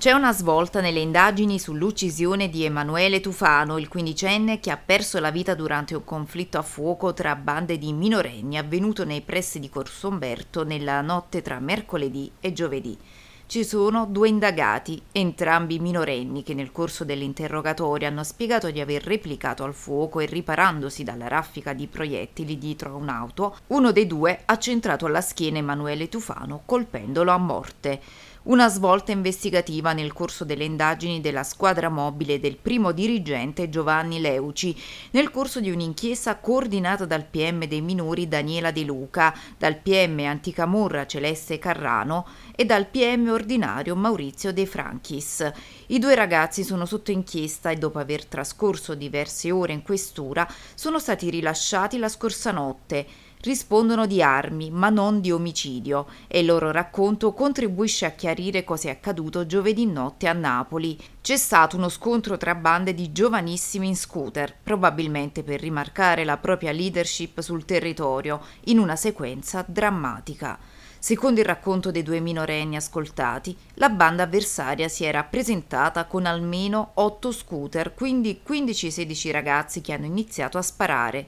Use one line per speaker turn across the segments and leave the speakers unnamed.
C'è una svolta nelle indagini sull'uccisione di Emanuele Tufano, il quindicenne che ha perso la vita durante un conflitto a fuoco tra bande di minorenni avvenuto nei pressi di Corso Umberto nella notte tra mercoledì e giovedì. Ci sono due indagati, entrambi minorenni, che nel corso dell'interrogatorio hanno spiegato di aver replicato al fuoco e riparandosi dalla raffica di proiettili dietro a un'auto, uno dei due ha centrato alla schiena Emanuele Tufano colpendolo a morte una svolta investigativa nel corso delle indagini della squadra mobile del primo dirigente Giovanni Leuci, nel corso di un'inchiesta coordinata dal PM dei minori Daniela De Luca, dal PM Anticamorra Celeste Carrano e dal PM ordinario Maurizio De Franchis. I due ragazzi sono sotto inchiesta e dopo aver trascorso diverse ore in questura sono stati rilasciati la scorsa notte rispondono di armi, ma non di omicidio, e il loro racconto contribuisce a chiarire cosa è accaduto giovedì notte a Napoli. C'è stato uno scontro tra bande di giovanissimi in scooter, probabilmente per rimarcare la propria leadership sul territorio, in una sequenza drammatica. Secondo il racconto dei due minorenni ascoltati, la banda avversaria si era presentata con almeno 8 scooter, quindi 15-16 ragazzi che hanno iniziato a sparare.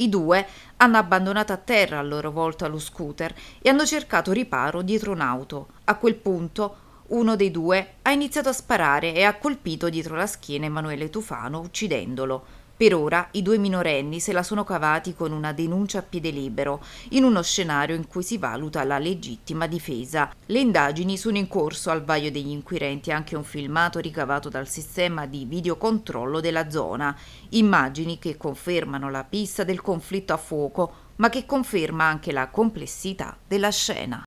I due hanno abbandonato a terra a loro volta lo scooter e hanno cercato riparo dietro un'auto. A quel punto uno dei due ha iniziato a sparare e ha colpito dietro la schiena Emanuele Tufano uccidendolo. Per ora i due minorenni se la sono cavati con una denuncia a piede libero, in uno scenario in cui si valuta la legittima difesa. Le indagini sono in corso al vaglio degli inquirenti anche un filmato ricavato dal sistema di videocontrollo della zona, immagini che confermano la pista del conflitto a fuoco, ma che conferma anche la complessità della scena.